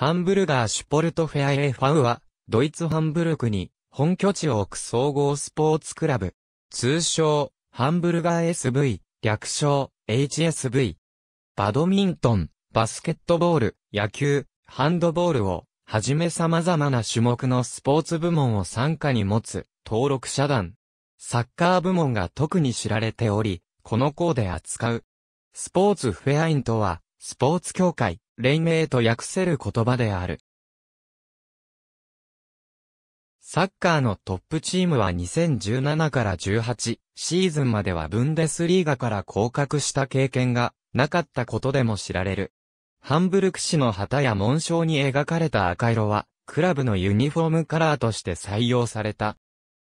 ハンブルガーシュポルトフェアエファウは、ドイツハンブルクに本拠地を置く総合スポーツクラブ。通称、ハンブルガー SV、略称、HSV。バドミントン、バスケットボール、野球、ハンドボールを、はじめ様々な種目のスポーツ部門を参加に持つ、登録社団。サッカー部門が特に知られており、この項で扱う。スポーツフェアインとは、スポーツ協会、連盟と訳せる言葉である。サッカーのトップチームは2017から18シーズンまではブンデスリーガから降格した経験がなかったことでも知られる。ハンブルク市の旗や紋章に描かれた赤色はクラブのユニフォームカラーとして採用された。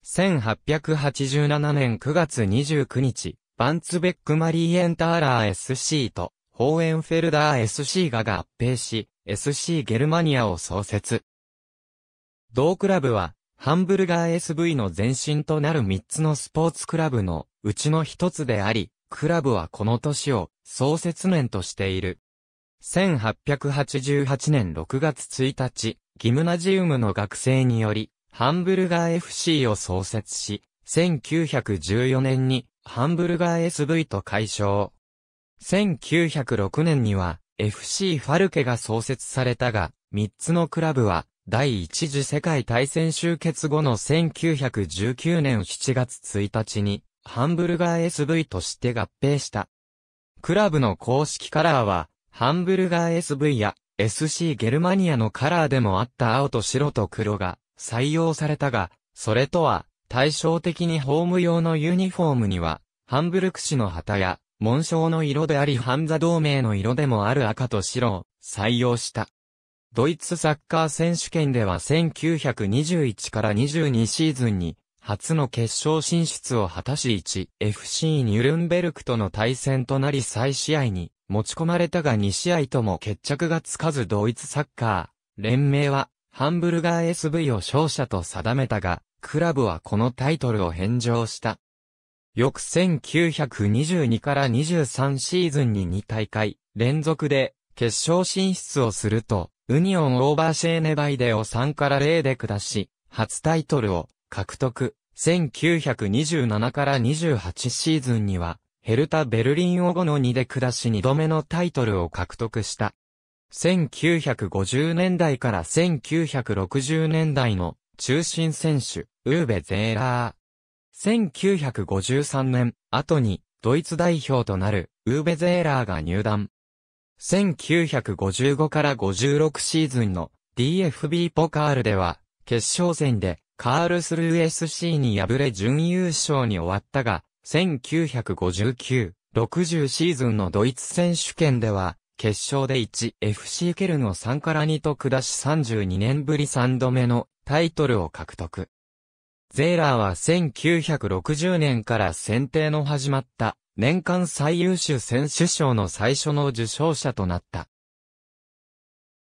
1887年9月29日、バンツベックマリーエンターラー SC とホーエンフェルダー SC が合併し、SC ゲルマニアを創設。同クラブは、ハンブルガー SV の前身となる3つのスポーツクラブのうちの1つであり、クラブはこの年を創設年としている。1888年6月1日、ギムナジウムの学生により、ハンブルガー FC を創設し、1914年にハンブルガー SV と解消。1906年には FC ファルケが創設されたが、3つのクラブは第一次世界大戦終結後の1919年7月1日にハンブルガー SV として合併した。クラブの公式カラーはハンブルガー SV や SC ゲルマニアのカラーでもあった青と白と黒が採用されたが、それとは対照的にホーム用のユニフォームにはハンブルク市の旗や紋章の色でありハンザ同盟の色でもある赤と白を採用した。ドイツサッカー選手権では1921から22シーズンに初の決勝進出を果たし 1FC ニュルンベルクとの対戦となり再試合に持ち込まれたが2試合とも決着がつかずドイツサッカー連盟はハンブルガー SV を勝者と定めたがクラブはこのタイトルを返上した。翌1922から23シーズンに2大会連続で決勝進出をすると、ウニオンオーバーシェーネバイデを3から0で下し、初タイトルを獲得。1927から28シーズンには、ヘルタ・ベルリンを5の2で下し2度目のタイトルを獲得した。1950年代から1960年代の中心選手、ウーベ・ゼーラー、1953年、後に、ドイツ代表となる、ウーベ・ゼーラーが入団。1955から56シーズンの DFB ポカールでは、決勝戦でカールスルー SC に敗れ準優勝に終わったが、1959、60シーズンのドイツ選手権では、決勝で 1FC ケルンを3から2と下し32年ぶり3度目のタイトルを獲得。ゼーラーは1960年から選定の始まった年間最優秀選手賞の最初の受賞者となった。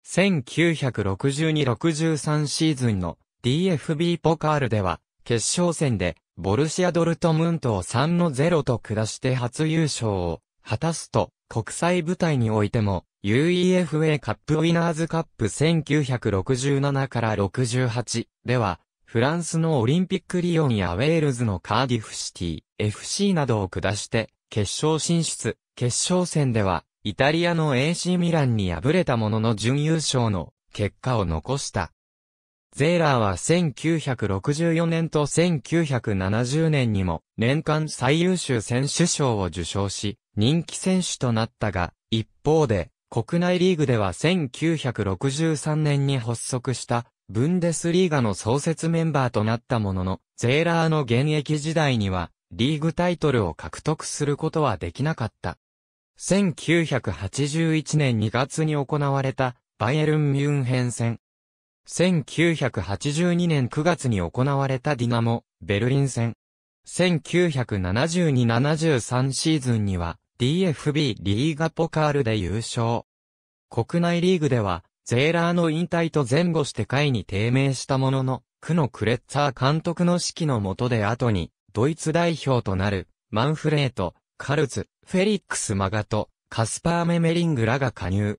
1962-63シーズンの DFB ポカールでは決勝戦でボルシア・ドルトムントを3の0と下して初優勝を果たすと国際舞台においても UEFA カップウィナーズカップ1967から68ではフランスのオリンピックリオンやウェールズのカーディフシティ、FC などを下して、決勝進出、決勝戦では、イタリアの AC ミランに敗れたものの準優勝の結果を残した。ゼーラーは1964年と1970年にも年間最優秀選手賞を受賞し、人気選手となったが、一方で、国内リーグでは1963年に発足したブンデスリーガの創設メンバーとなったものの、ゼーラーの現役時代には、リーグタイトルを獲得することはできなかった。1981年2月に行われた、バイエルン・ミュンヘン戦。1982年9月に行われたディナモ、ベルリン戦。1972-73シーズンには DFB リーガポカールで優勝。国内リーグではゼーラーの引退と前後して会に低迷したものの、区のクレッツァー監督の指揮の下で後に、ドイツ代表となる、マンフレート、カルツ、フェリックス・マガト、カスパー・メメリングらが加入。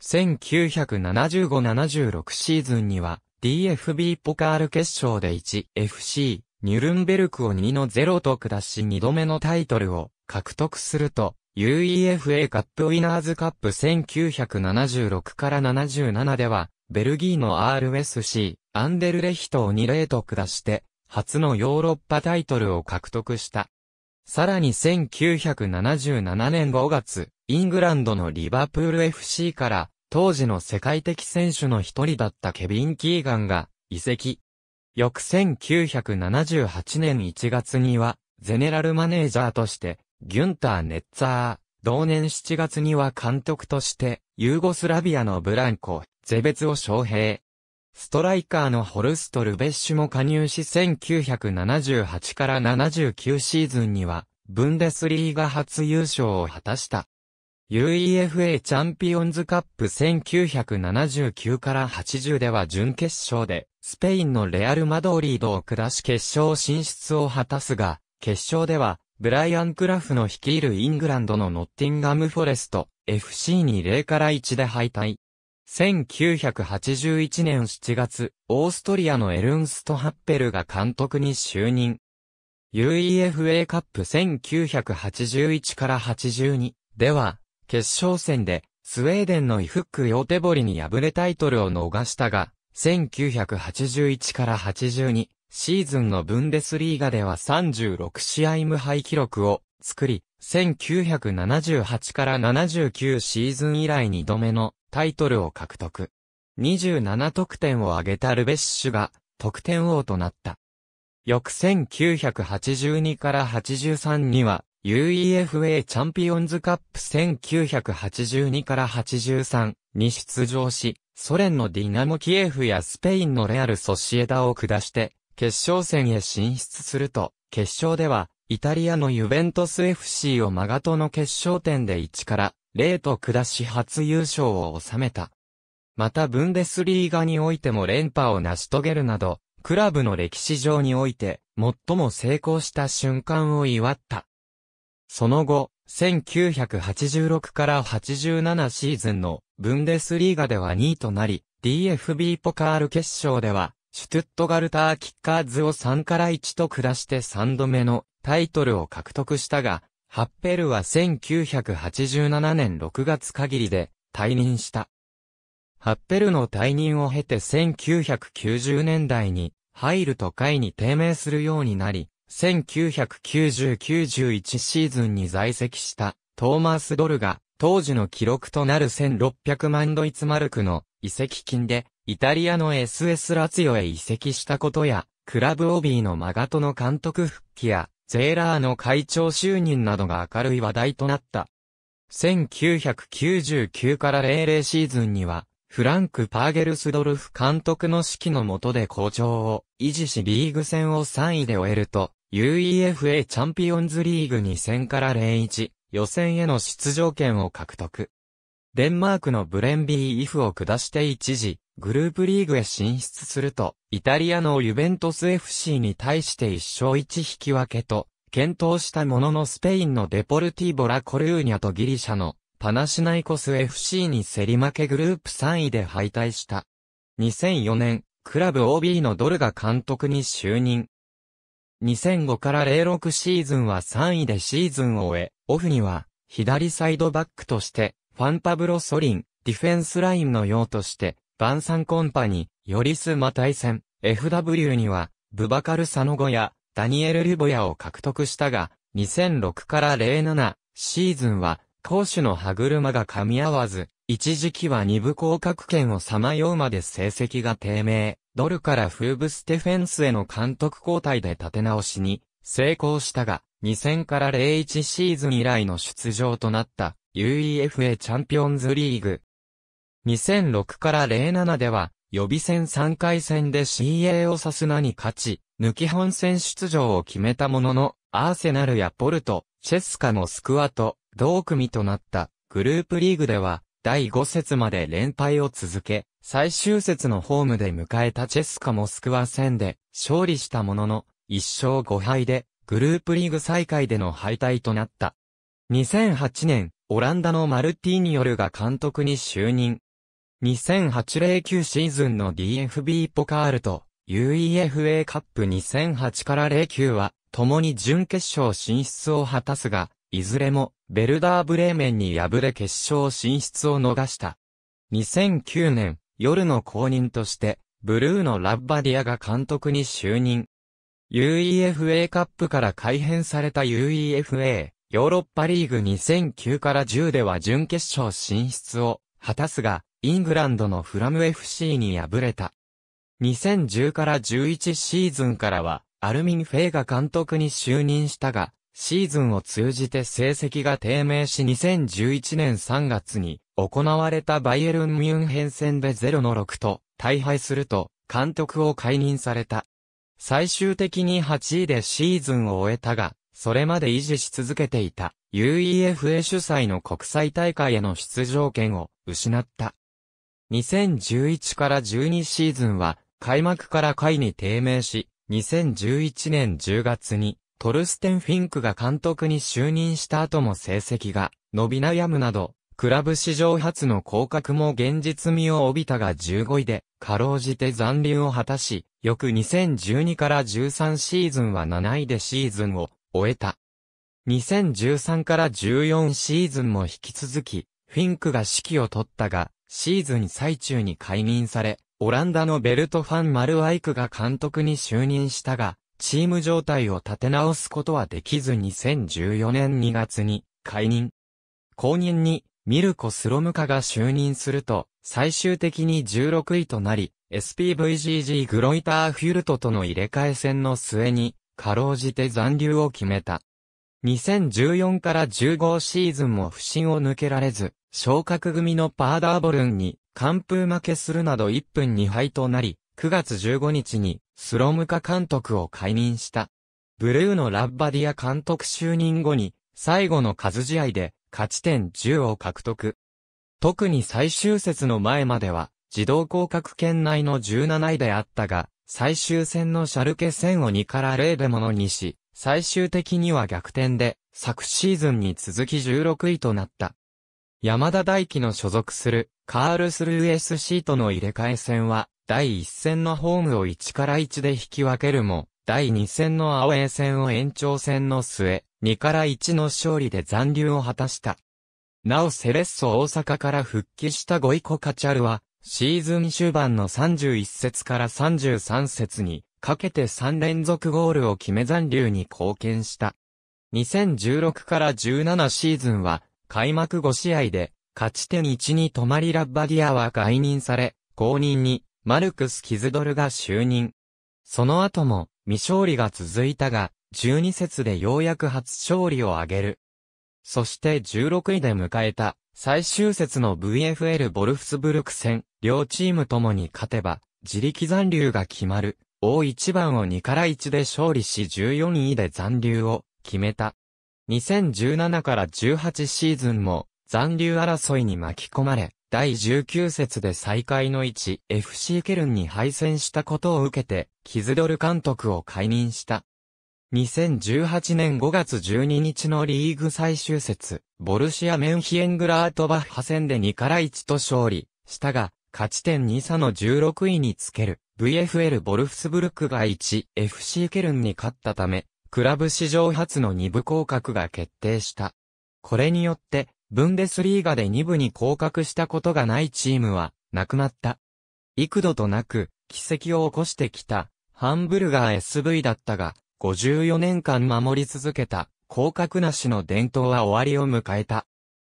1975-76シーズンには、DFB ポカール決勝で 1FC、ニュルンベルクを2の0と下し2度目のタイトルを獲得すると、UEFA カップウィナーズカップ1976から77では、ベルギーの RSC、アンデルレヒトを2例と下して、初のヨーロッパタイトルを獲得した。さらに1977年5月、イングランドのリバプール FC から、当時の世界的選手の一人だったケビン・キーガンが、移籍。翌1978年1月には、ゼネラルマネージャーとして、ギュンター・ネッツァー、同年7月には監督として、ユーゴスラビアのブランコ、ゼベツを招聘。ストライカーのホルスト・ルベッシュも加入し1978から79シーズンには、ブンデスリーガ初優勝を果たした。UEFA チャンピオンズカップ1979から80では準決勝で、スペインのレアル・マドリードを下し決勝進出を果たすが、決勝では、ブライアン・クラフの率いるイングランドのノッティンガム・フォレスト FC に0から1で敗退。1981年7月、オーストリアのエルンスト・ハッペルが監督に就任。UEFA カップ1981から82では、決勝戦で、スウェーデンのイフック・ヨーテボリに敗れタイトルを逃したが、1981から82シーズンのブンデスリーガでは36試合無敗記録を作り、1978から79シーズン以来2度目のタイトルを獲得。27得点を挙げたルベッシュが得点王となった。翌1982から83には UEFA チャンピオンズカップ1982から83に出場し、ソ連のディナモキエフやスペインのレアルソシエダを下して決勝戦へ進出すると、決勝では、イタリアのユベントス FC をマガトの決勝点で1から0と下し初優勝を収めた。またブンデスリーガにおいても連覇を成し遂げるなど、クラブの歴史上において最も成功した瞬間を祝った。その後、1986から87シーズンのブンデスリーガでは2位となり、DFB ポカール決勝ではシュトゥットガルターキッカーズを3から1と下して3度目のタイトルを獲得したが、ハッペルは1987年6月限りで退任した。ハッペルの退任を経て1990年代に入ると会に低迷するようになり、1990-91シーズンに在籍したトーマス・ドルが当時の記録となる1600万ドイツマルクの移籍金でイタリアの SS ラツィオへ移籍したことや、クラブオビーのマガトの監督復帰や、ゼーラーの会長就任などが明るい話題となった。1999から00シーズンには、フランク・パーゲルスドルフ監督の指揮の下で好調を維持しリーグ戦を3位で終えると、UEFA チャンピオンズリーグ2戦から01予選への出場権を獲得。デンマークのブレンビー・イフを下して一時、グループリーグへ進出すると、イタリアのユベントス FC に対して一勝一引き分けと、検討したもののスペインのデポルティボラ・コルーニャとギリシャのパナシナイコス FC に競り負けグループ3位で敗退した。2004年、クラブ OB のドルが監督に就任。2005から06シーズンは3位でシーズンを終え、オフには左サイドバックとしてファンパブロ・ソリン、ディフェンスラインの用として、バンサンコンパニ、ヨリス・マ対戦、FW には、ブバカル・サノゴや、ダニエル・リュボヤを獲得したが、2006から07シーズンは、攻守の歯車が噛み合わず、一時期は二部降格圏をさまようまで成績が低迷、ドルからフーブステフェンスへの監督交代で立て直しに成功したが、2000から01シーズン以来の出場となった UEFA チャンピオンズリーグ。2006から07では、予備戦3回戦で CA をサスナに勝ち、抜き本戦出場を決めたものの、アーセナルやポルト、チェスカモスクワと、同組となったグループリーグでは、第5節まで連敗を続け、最終節のホームで迎えたチェスカモスクワ戦で勝利したものの、1勝5敗で、グループリーグ再開での敗退となった。2008年、オランダのマルティーニョルが監督に就任。2008-09シーズンの DFB ポカールと UEFA カップ2008から09は、共に準決勝進出を果たすが、いずれも、ベルダーブレーメンに敗れ決勝進出を逃した。2009年、夜の公認として、ブルーのラッバディアが監督に就任。UEFA カップから改編された UEFA ヨーロッパリーグ2009から10では準決勝進出を果たすが、イングランドのフラム FC に敗れた。2010から11シーズンからは、アルミン・フェイが監督に就任したが、シーズンを通じて成績が低迷し2011年3月に行われたバイエルン・ミュンヘン戦で0の6と大敗すると監督を解任された。最終的に8位でシーズンを終えたが、それまで維持し続けていた UEFA 主催の国際大会への出場権を失った。2011から12シーズンは開幕から下位に低迷し、2011年10月にトルステン・フィンクが監督に就任した後も成績が伸び悩むなど、クラブ史上初の降格も現実味を帯びたが15位で、かろうじて残留を果たし、翌2012から13シーズンは7位でシーズンを終えた。2013から14シーズンも引き続き、フィンクが指揮を取ったが、シーズン最中に解任され、オランダのベルトファン・マル・アイクが監督に就任したが、チーム状態を立て直すことはできず2014年2月に解任。後任にミルコ・スロムカが就任すると、最終的に16位となり、SPVGG グロイター・フュルトとの入れ替え戦の末にかろうじて残留を決めた。2014から15シーズンも不振を抜けられず、昇格組のパーダーボルンに完封負けするなど1分2敗となり、9月15日にスロムカ監督を解任した。ブルーのラッバディア監督就任後に、最後の数試合で勝ち点10を獲得。特に最終節の前までは、自動降格圏内の17位であったが、最終戦のシャルケ戦を2から0でものにし、最終的には逆転で、昨シーズンに続き16位となった。山田大輝の所属する、カールスルー SC との入れ替え戦は、第1戦のホームを1から1で引き分けるも、第2戦のアウェー戦を延長戦の末、2から1の勝利で残留を果たした。なおセレッソ大阪から復帰したゴイコ・カチャルは、シーズン終盤の31節から33節にかけて3連続ゴールを決め残留に貢献した。2016から17シーズンは開幕5試合で勝ち点1に止まりラッバディアは解任され、後任にマルクス・キズドルが就任。その後も未勝利が続いたが、12節でようやく初勝利を挙げる。そして16位で迎えた最終節の VFL ボルフスブルク戦、両チームともに勝てば、自力残留が決まる、大一番を2から1で勝利し14位で残留を決めた。2017から18シーズンも残留争いに巻き込まれ、第19節で最下位の1 FC ケルンに敗戦したことを受けて、キズドル監督を解任した。2018年5月12日のリーグ最終節、ボルシア・メンヒエングラートバッハ戦で2から1と勝利したが、勝ち点2差の16位につける VFL ボルフスブルクが 1FC ケルンに勝ったため、クラブ史上初の2部降格が決定した。これによって、ブンデスリーガで2部に降格したことがないチームは、なくなった。幾度となく、奇跡を起こしてきた、ハンブルガー SV だったが、54年間守り続けた、広角なしの伝統は終わりを迎えた。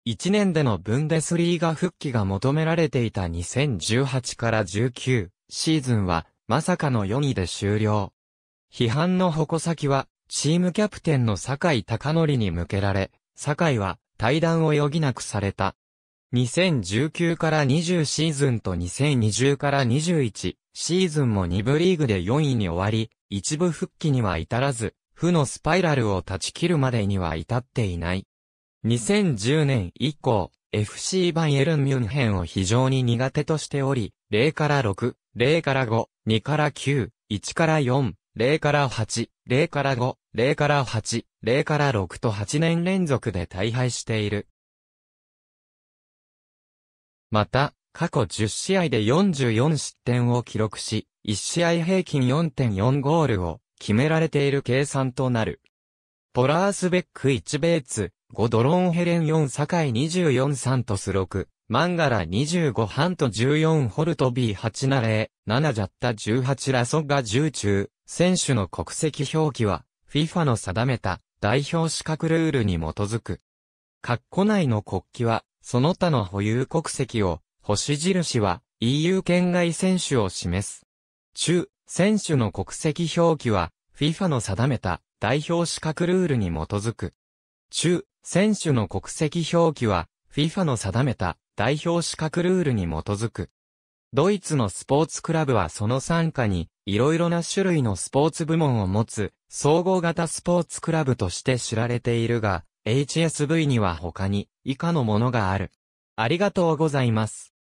1年でのブンデスリーガ復帰が求められていた2018から19シーズンは、まさかの4位で終了。批判の矛先は、チームキャプテンの坂井隆則に向けられ、坂井は対談を余儀なくされた。2019から20シーズンと2020から21シーズンも2部リーグで4位に終わり、一部復帰には至らず、負のスパイラルを断ち切るまでには至っていない。2010年以降、FC バイエルン・ミュンヘンを非常に苦手としており、0から6、0から5、2から9、1から4、0から8、0から5、0から8、0から6と8年連続で大敗している。また、過去10試合で44失点を記録し、1試合平均4.4ゴールを決められている計算となる。ポラースベック1ベーツ、5ドローンヘレン4堺24サントス6、マンガラ25ハント14ホルト B8 ナレー、7ジャッタ18ラソガ10中、選手の国籍表記は、FIFA の定めた代表資格ルールに基づく。括弧内の国旗は、その他の保有国籍を、星印は EU 圏外選手を示す。中、選手の国籍表記は、FIFA の定めた代表資格ルールに基づく。中、選手の国籍表記は、FIFA の定めた代表資格ルールに基づく。ドイツのスポーツクラブはその参加に、いろいろな種類のスポーツ部門を持つ、総合型スポーツクラブとして知られているが、HSV には他に、以下のものがある。ありがとうございます。